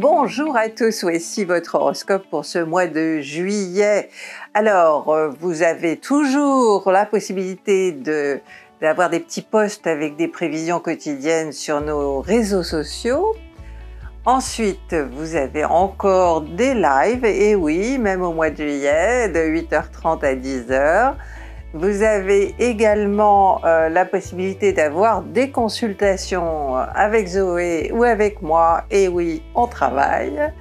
Bonjour à tous, voici votre horoscope pour ce mois de juillet. Alors, euh, vous avez toujours la possibilité de d'avoir des petits posts avec des prévisions quotidiennes sur nos réseaux sociaux. Ensuite, vous avez encore des lives, et oui, même au mois de juillet, de 8h30 à 10h. Vous avez également euh, la possibilité d'avoir des consultations euh, avec Zoé ou avec moi. Et oui, on travaille.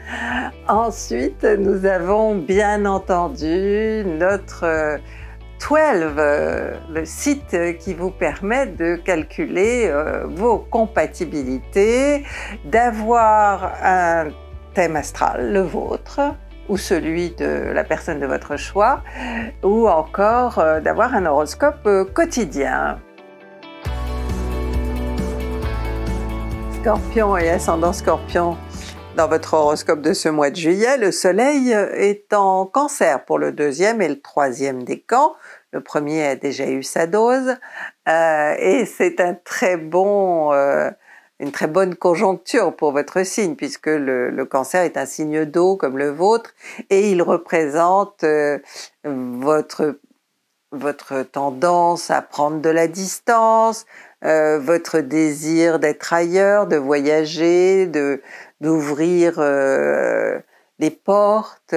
Ensuite, nous avons bien entendu notre 12, euh, le site qui vous permet de calculer vos compatibilités, d'avoir un thème astral, le vôtre, ou celui de la personne de votre choix, ou encore euh, d'avoir un horoscope euh, quotidien. Scorpion et ascendant scorpion, dans votre horoscope de ce mois de juillet, le soleil euh, est en cancer pour le deuxième et le troisième décan. Le premier a déjà eu sa dose et c'est un très bon une très bonne conjoncture pour votre signe, puisque le, cancer est un signe d'eau comme le vôtre, et il représente euh, votre, votre tendance à prendre de la distance, euh, votre désir d'être ailleurs, de voyager, de d'ouvrir des euh, portes,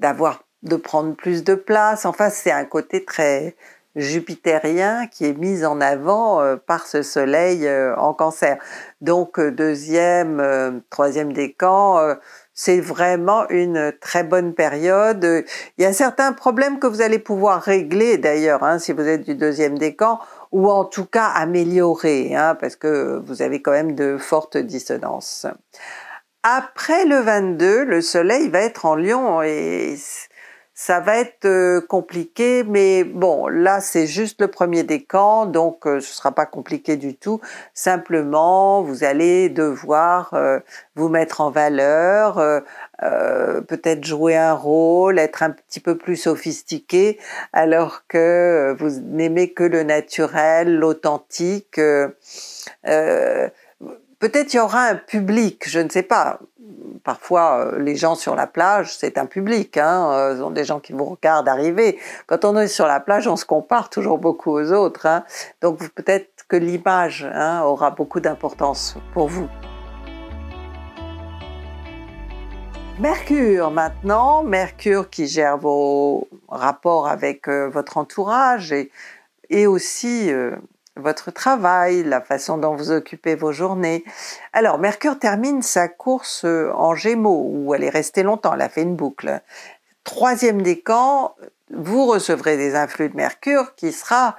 d'avoir de prendre plus de place. Enfin, c'est un côté très jupitérien qui est mis en avant euh, par ce soleil euh, en cancer. Donc euh, deuxième, troisième décan, c'est vraiment une très bonne période. Il y a certains problèmes que vous allez pouvoir régler d'ailleurs hein, si vous êtes du deuxième décan ou en tout cas améliorer hein, parce que vous avez quand même de fortes dissonances. Après le 22, le soleil va être en lion et ça va être euh, compliqué, mais bon, là c'est juste le premier décan, donc euh, ce ne sera pas compliqué du tout. Simplement, vous allez devoir euh, vous mettre en valeur, peut-être jouer un rôle, être un petit peu plus sophistiqué, alors que vous n'aimez que le naturel, l'authentique. Peut-être y aura un public, je ne sais pas. Parfois, euh, les gens sur la plage, c'est un public. Ils hein, euh, ont des gens qui vous regardent arriver. Quand on est sur la plage, on se compare toujours beaucoup aux autres. Hein. donc peut-être que l'image hein, aura beaucoup d'importance pour vous. Mercure maintenant, Mercure qui gère vos rapports avec euh, votre entourage et, aussi votre travail, la façon dont vous occupez vos journées. Alors, Mercure termine sa course euh, en Gémeaux, où elle est restée longtemps, elle a fait une boucle. Troisième décan, vous recevrez des influx de Mercure qui sera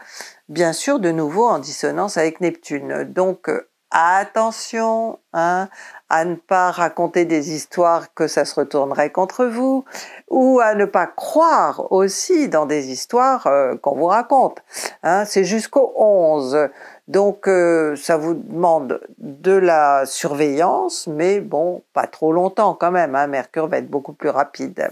bien sûr de nouveau en dissonance avec Neptune. Donc attention hein, à ne pas raconter des histoires que ça se retournerait contre vous, ou à ne pas croire aussi dans des histoires euh, qu'on vous raconte. Hein. c'est jusqu'au 11. Donc euh, ça vous demande de la surveillance, mais bon, pas trop longtemps quand même, hein. Mercure va être beaucoup plus rapide.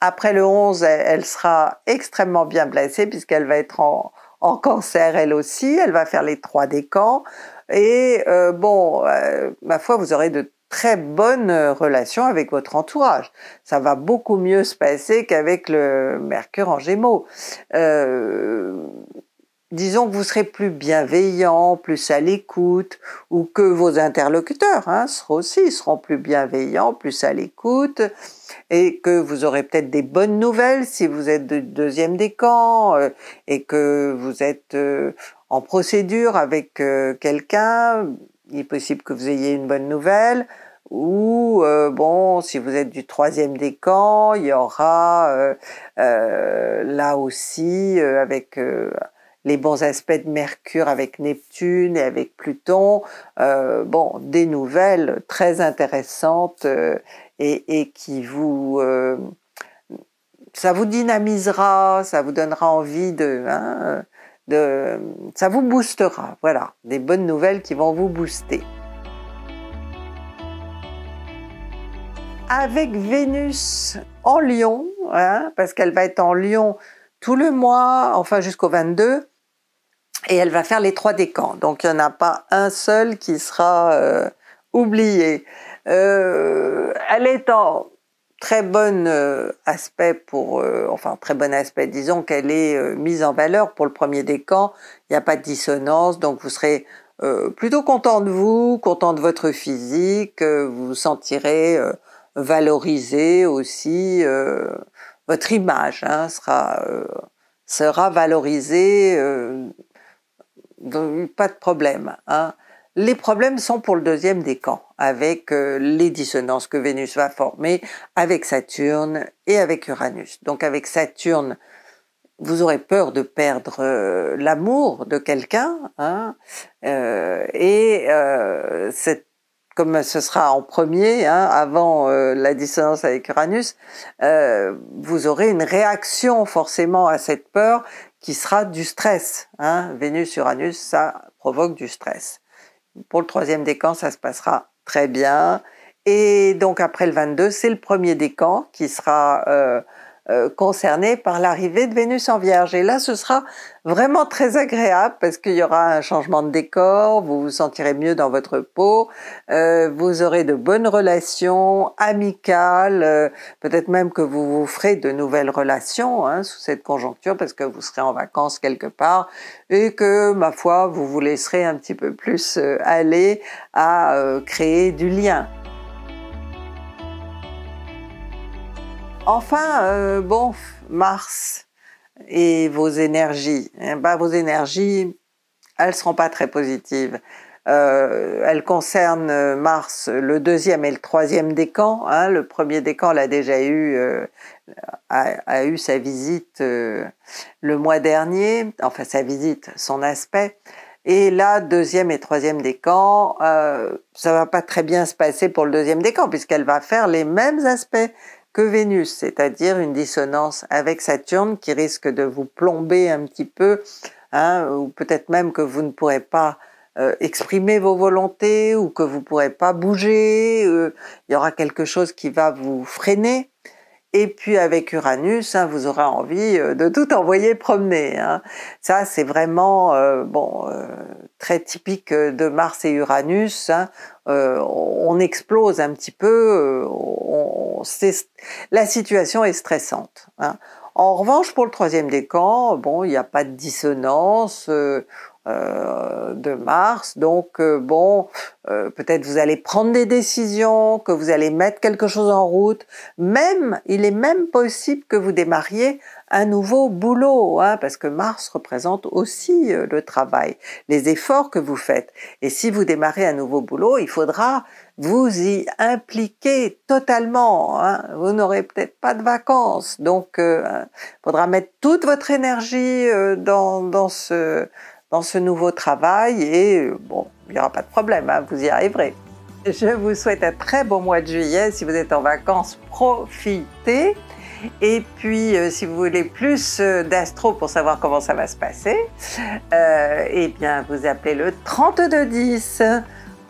Après le 11, elle sera extrêmement bien blessée puisqu'elle va être en, en cancer elle aussi, elle va faire les trois décans, et euh, bon, euh, ma foi, vous aurez de très bonnes relations avec votre entourage. Ça va beaucoup mieux se passer qu'avec le Mercure en Gémeaux. Euh, disons que vous serez plus bienveillant, plus à l'écoute, ou que vos interlocuteurs hein, seront aussi seront plus bienveillants, plus à l'écoute, et que vous aurez peut-être des bonnes nouvelles si vous êtes du deuxième décan euh, et que vous êtes euh, en procédure avec euh, quelqu'un, il est possible que vous ayez une bonne nouvelle, ou bon, si vous êtes du troisième décan, il y aura là aussi avec les bons aspects de Mercure avec Neptune et avec Pluton, euh, bon, des nouvelles très intéressantes euh, et, qui vous... Euh, ça vous dynamisera, ça vous donnera envie de... Hein, de ça vous boostera, voilà, des bonnes nouvelles qui vont vous booster. Avec Vénus en Lion, hein, parce qu'elle va être en Lion tout le mois, enfin jusqu'au 22, et elle va faire les trois décans. Donc il n'y en a pas un seul qui sera euh, oublié. Euh, elle est en très bon euh, aspect pour, enfin très bon aspect, disons qu'elle est mise en valeur pour le premier décan. Il n'y a pas de dissonance, donc vous serez plutôt content de vous, content de votre physique, vous vous sentirez valorisé aussi. votre image hein, sera sera valorisée pas de problème. Hein. Les problèmes sont pour le deuxième décan, avec euh, les dissonances que Vénus va former avec Saturne et avec Uranus. Donc avec Saturne, vous aurez peur de perdre euh, l'amour de quelqu'un, hein, euh, et cette comme ce sera en premier, hein, avant euh, la dissonance avec Uranus, euh, vous aurez une réaction forcément à cette peur qui sera du stress. Hein. Vénus-Uranus, ça provoque du stress. Pour le troisième décan, ça se passera très bien. Et donc après le 22, c'est le premier décan qui sera euh, euh, concerné par l'arrivée de Vénus en Vierge. Et là, ce sera vraiment très agréable parce qu'il y aura un changement de décor, vous vous sentirez mieux dans votre peau, euh, vous aurez de bonnes relations amicales, euh, peut-être même que vous vous ferez de nouvelles relations hein, sous cette conjoncture parce que vous serez en vacances quelque part et que, ma foi, vous vous laisserez un petit peu plus aller à créer du lien. Enfin, euh, bon, Mars et vos énergies. Hein, bah, vos énergies, elles ne seront pas très positives. Euh, elles concernent euh, Mars, le deuxième et le troisième décan. Hein. Le premier décan l'a déjà eu, a, eu sa visite le mois dernier, enfin sa visite, son aspect. Et là, deuxième et troisième décan, euh, ça va pas très bien se passer pour le deuxième décan puisqu'elle va faire les mêmes aspects que Vénus, c'est-à-dire une dissonance avec Saturne qui risque de vous plomber un petit peu, hein, ou peut-être même que vous ne pourrez pas euh, exprimer vos volontés ou que vous ne pourrez pas bouger, euh, il y aura quelque chose qui va vous freiner. Et puis avec Uranus, hein, vous aurez envie euh, de tout envoyer promener. Hein. Ça, c'est vraiment bon très typique de Mars et Uranus. on explose un petit peu, on, c'est la situation est stressante. Hein. En revanche, pour le troisième décan, bon, il n'y a pas de dissonance euh, euh, de Mars, donc euh, bon, peut-être vous allez prendre des décisions, que vous allez mettre quelque chose en route. Même, il est même possible que vous démarriez un nouveau boulot, hein, parce que Mars représente aussi le travail, les efforts que vous faites. Et si vous démarrez un nouveau boulot, il faudra vous y impliquez totalement. Hein. Vous n'aurez peut-être pas de vacances, donc il euh, faudra mettre toute votre énergie euh, dans, ce, nouveau travail et euh, bon, il n'y aura pas de problème, hein, vous y arriverez. Je vous souhaite un très bon mois de juillet. Si vous êtes en vacances, profitez. Et puis, si vous voulez plus d'astro pour savoir comment ça va se passer, eh bien, vous appelez le 3210.